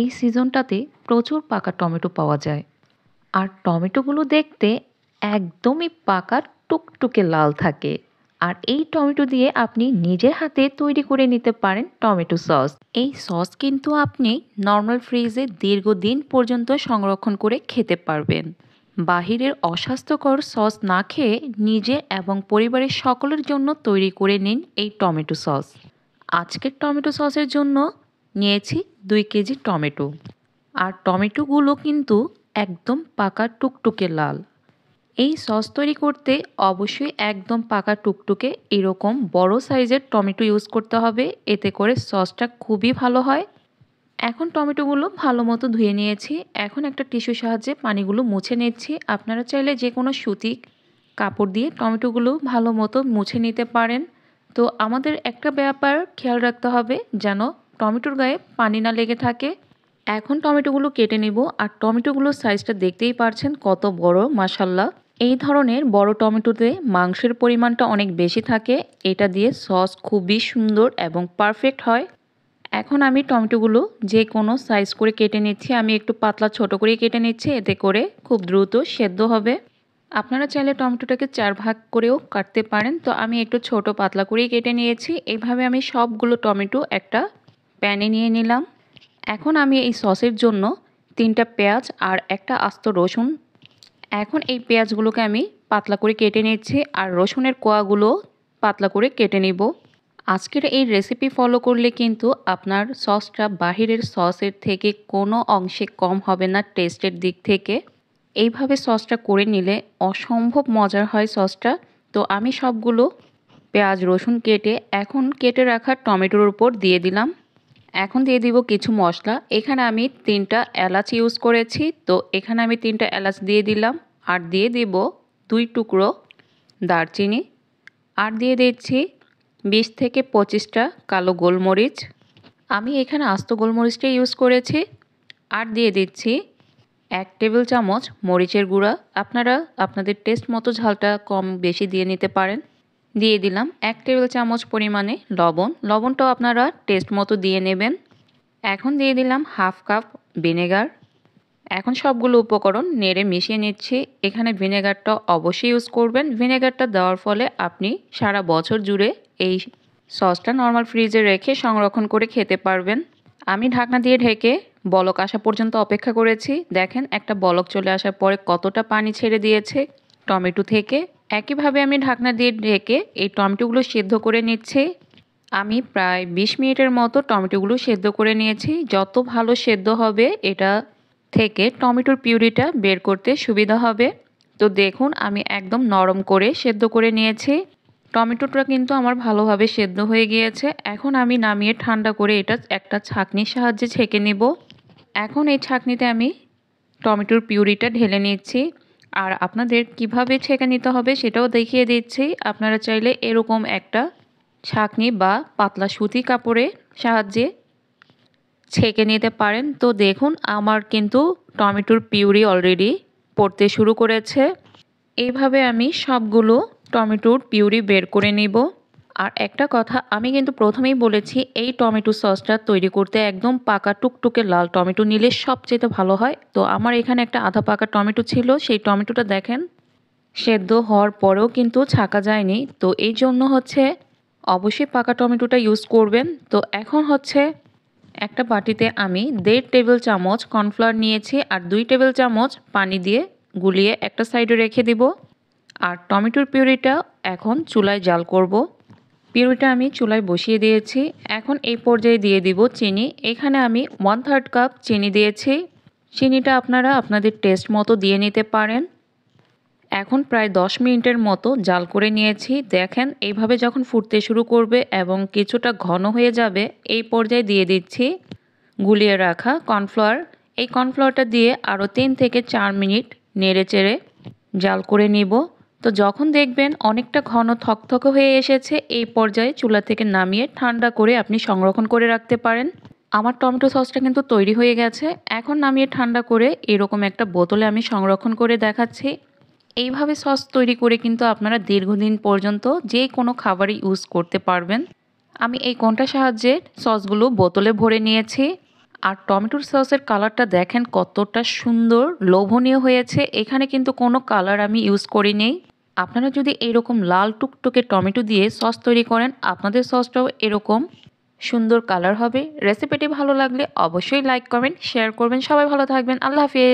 এই সিজনটাতে প্রচুর পাকা টমেটো পাওয়া যায় আর টমেটোগুলো দেখতে একদমই পাকা টুকটুকে লাল থাকে আর এই টমেটো দিয়ে আপনি নিজের হাতে তৈরি করে নিতে পারেন টমেটো সস এই সস কিন্তু আপনি নর্মাল ফ্রিজে দীর্ঘদিন পর্যন্ত সংরক্ষণ করে খেতে পারবেন বাহিরের অস্বাস্থ্যকর সস না খেয়ে নিজে এবং পরিবারের সকলের জন্য তৈরি করে নিন এই টমেটো সস আজকের টমেটো সসের জন্য নিয়েছি দুই কেজি টমেটো আর টমেটোগুলো কিন্তু একদম পাকা টুকটুকে লাল এই সস তৈরি করতে অবশ্যই একদম পাকা টুকটুকে এরকম বড় সাইজের টমেটো ইউজ করতে হবে এতে করে সসটা খুবই ভালো হয় এখন টমেটোগুলো ভালো মতো ধুয়ে নিয়েছি এখন একটা টিস্যু সাহায্যে পানিগুলো মুছে নিচ্ছি আপনারা চাইলে যে কোনো সুতি কাপড় দিয়ে টমেটোগুলো ভালো মতো মুছে নিতে পারেন তো আমাদের একটা ব্যাপার খেয়াল রাখতে হবে যেন টমেটোর গায়ে পানি না লেগে থাকে এখন টমেটোগুলো কেটে নেব আর টমেটোগুলোর সাইজটা দেখতেই পারছেন কত বড় মাসাল্লা এই ধরনের বড় টমেটোতে মাংসের পরিমাণটা অনেক বেশি থাকে এটা দিয়ে সস খুবই সুন্দর এবং পারফেক্ট হয় এখন আমি টমেটোগুলো যে কোনো সাইজ করে কেটে নিচ্ছি আমি একটু পাতলা ছোট করে কেটে নিচ্ছি এতে করে খুব দ্রুত সেদ্ধ হবে আপনারা চাইলে টমেটোটাকে চার ভাগ করেও কাটতে পারেন তো আমি একটু ছোট পাতলা করেই কেটে নিয়েছি এইভাবে আমি সবগুলো টমেটো একটা প্যানে নিয়ে নিলাম এখন আমি এই সসের জন্য তিনটা পেঁয়াজ আর একটা আস্ত রসুন এখন এই পেঁয়াজগুলোকে আমি পাতলা করে কেটে নিচ্ছি আর রসুনের কোয়াগুলো পাতলা করে কেটে নিব আজকের এই রেসিপি ফলো করলে কিন্তু আপনার সসটা বাহিরের সসের থেকে কোনো অংশে কম হবে না টেস্টের দিক থেকে এইভাবে সসটা করে নিলে অসম্ভব মজার হয় সসটা তো আমি সবগুলো পেঁয়াজ রসুন কেটে এখন কেটে রাখা টমেটোর উপর দিয়ে দিলাম এখন দিয়ে দিব কিছু মশলা এখানে আমি তিনটা এলাচ ইউজ করেছি তো এখানে আমি তিনটা এলাচ দিয়ে দিলাম আর দিয়ে দিব দুই টুকরো দারচিনি আর দিয়ে দিচ্ছি বিশ থেকে পঁচিশটা কালো গোলমরিচ আমি এখানে আস্ত গোলমরিচটা ইউজ করেছি আর দিয়ে দিচ্ছি এক টেবিল চামচ মরিচের গুঁড়া আপনারা আপনাদের টেস্ট মতো ঝালটা কম বেশি দিয়ে নিতে পারেন দিয়ে দিলাম এক টেবিল চামচ পরিমাণে লবণ লবণটাও আপনারা টেস্ট মতো দিয়ে নেবেন এখন দিয়ে দিলাম হাফ কাপ ভিনেগার এখন সবগুলো উপকরণ নেড়ে মিশিয়ে নিচ্ছি এখানে ভিনেগারটা অবশ্যই ইউজ করবেন ভিনেগারটা দেওয়ার ফলে আপনি সারা বছর জুড়ে এই সসটা নর্মাল ফ্রিজে রেখে সংরক্ষণ করে খেতে পারবেন আমি ঢাকনা দিয়ে ঢেকে বলক আসা পর্যন্ত অপেক্ষা করেছি দেখেন একটা বলক চলে আসার পরে কতটা পানি ছেড়ে দিয়েছে টমেটো থেকে একইভাবে আমি ঢাকনা দিয়ে ঢেকে এই টমেটোগুলো সেদ্ধ করে নিচ্ছে আমি প্রায় ২০ মিনিটের মতো টমেটোগুলো সেদ্ধ করে নিয়েছি যত ভালো সেদ্ধ হবে এটা থেকে টমেটোর পিউরিটা বের করতে সুবিধা হবে তো দেখুন আমি একদম নরম করে সেদ্ধ করে নিয়েছি টমেটোটা কিন্তু আমার ভালোভাবে সেদ্ধ হয়ে গিয়েছে এখন আমি নামিয়ে ঠান্ডা করে এটা একটা ছাঁকনির সাহায্যে ছেঁকে নেব এখন এই ছাঁকনিতে আমি টমেটোর পিউরিটা ঢেলে নিচ্ছি আর আপনাদের কিভাবে ছেঁকে নিতে হবে সেটাও দেখিয়ে দিচ্ছি আপনারা চাইলে এরকম একটা ছাঁকনি বা পাতলা সুতি কাপড়ে সাহায্যে ছেঁকে নিতে পারেন তো দেখুন আমার কিন্তু টমেটোর পিউরি অলরেডি পড়তে শুরু করেছে এইভাবে আমি সবগুলো টমেটোর পিউরি বের করে নেব আর একটা কথা আমি কিন্তু প্রথমেই বলেছি এই টমেটো সসটা তৈরি করতে একদম পাকা টুকটুকে লাল টমেটো নিলে সবচেয়ে ভালো হয় তো আমার এখানে একটা আধা পাকা টমেটো ছিল সেই টমেটোটা দেখেন সেদ্ধ হওয়ার পরেও কিন্তু ছাকা যায়নি তো এই জন্য হচ্ছে অবশ্যই পাকা টমেটোটা ইউজ করবেন তো এখন হচ্ছে একটা বাটিতে আমি দেড় টেবিল চামচ কর্নফ্লাওয়ার নিয়েছি আর দুই টেবিল চামচ পানি দিয়ে গুলিয়ে একটা সাইডে রেখে দিব আর টমেটোর পিউরিটা এখন চুলায় জাল করব পিউরিটা আমি চুলায় বসিয়ে দিয়েছি এখন এই পর্যায়ে দিয়ে দিব চিনি এখানে আমি ওয়ান থার্ড কাপ চিনি দিয়েছি চিনিটা আপনারা আপনাদের টেস্ট মতো দিয়ে নিতে পারেন এখন প্রায় দশ মিনিটের মতো জাল করে নিয়েছি দেখেন এইভাবে যখন ফুটতে শুরু করবে এবং কিছুটা ঘন হয়ে যাবে এই পর্যায়ে দিয়ে দিচ্ছি গুলিয়ে রাখা কর্নফ্লাওয়ার এই কর্নফ্লাওয়ারটা দিয়ে আরও তিন থেকে চার মিনিট নেড়ে চেড়ে জাল করে নিব তো যখন দেখবেন অনেকটা ঘন থকথকে হয়ে এসেছে এই পর্যায়ে চুলা থেকে নামিয়ে ঠান্ডা করে আপনি সংরক্ষণ করে রাখতে পারেন আমার টমেটো সসটা কিন্তু তৈরি হয়ে গেছে এখন নামিয়ে ঠান্ডা করে এরকম একটা বোতলে আমি সংরক্ষণ করে দেখাচ্ছি এইভাবে সস তৈরি করে কিন্তু আপনারা দীর্ঘদিন পর্যন্ত যে কোনো খাবারই ইউজ করতে পারবেন আমি এই কোনটা সাহায্যে সসগুলো বোতলে ভরে নিয়েছি আর টমেটোর সসের কালারটা দেখেন কতটা সুন্দর লোভনীয় হয়েছে এখানে কিন্তু কোনো কালার আমি ইউজ নেই আপনারা যদি এরকম লাল টুকটুকে টমেটো দিয়ে সস তৈরি করেন আপনাদের সসটাও এরকম সুন্দর কালার হবে রেসিপিটি ভালো লাগলে অবশ্যই লাইক করবেন শেয়ার করবেন সবাই ভালো থাকবেন আল্লাহ হাফিজ